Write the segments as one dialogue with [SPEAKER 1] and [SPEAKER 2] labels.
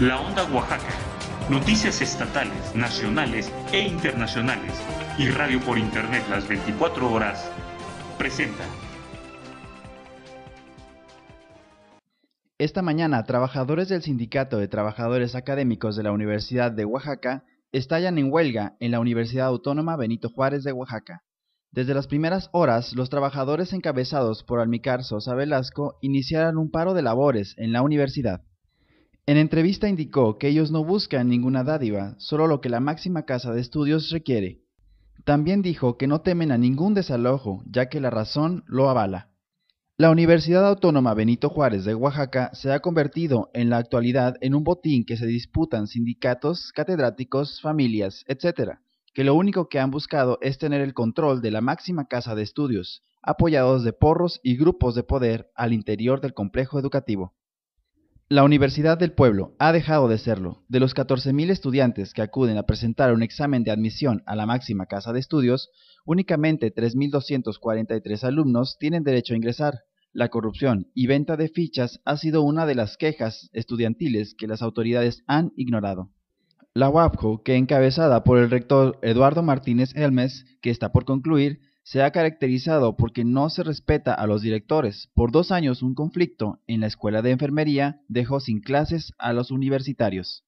[SPEAKER 1] La Onda Oaxaca. Noticias estatales, nacionales e internacionales. Y radio por internet las 24 horas. Presenta. Esta mañana, trabajadores del Sindicato de Trabajadores Académicos de la Universidad de Oaxaca estallan en huelga en la Universidad Autónoma Benito Juárez de Oaxaca. Desde las primeras horas, los trabajadores encabezados por Almicar Sosa Velasco iniciaron un paro de labores en la universidad. En entrevista indicó que ellos no buscan ninguna dádiva, solo lo que la máxima casa de estudios requiere. También dijo que no temen a ningún desalojo, ya que la razón lo avala. La Universidad Autónoma Benito Juárez de Oaxaca se ha convertido en la actualidad en un botín que se disputan sindicatos, catedráticos, familias, etc., que lo único que han buscado es tener el control de la máxima casa de estudios, apoyados de porros y grupos de poder al interior del complejo educativo. La Universidad del Pueblo ha dejado de serlo. De los 14.000 estudiantes que acuden a presentar un examen de admisión a la máxima casa de estudios, únicamente 3.243 alumnos tienen derecho a ingresar. La corrupción y venta de fichas ha sido una de las quejas estudiantiles que las autoridades han ignorado. La UAPJO, que encabezada por el rector Eduardo Martínez Helmes, que está por concluir, se ha caracterizado porque no se respeta a los directores. Por dos años un conflicto en la escuela de enfermería dejó sin clases a los universitarios.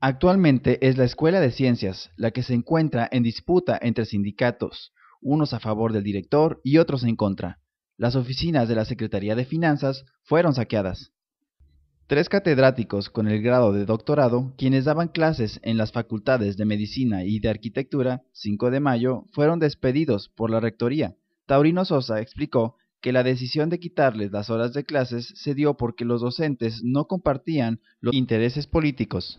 [SPEAKER 1] Actualmente es la Escuela de Ciencias la que se encuentra en disputa entre sindicatos, unos a favor del director y otros en contra. Las oficinas de la Secretaría de Finanzas fueron saqueadas tres catedráticos con el grado de doctorado, quienes daban clases en las facultades de Medicina y de Arquitectura, 5 de mayo, fueron despedidos por la Rectoría. Taurino Sosa explicó que la decisión de quitarles las horas de clases se dio porque los docentes no compartían los intereses políticos.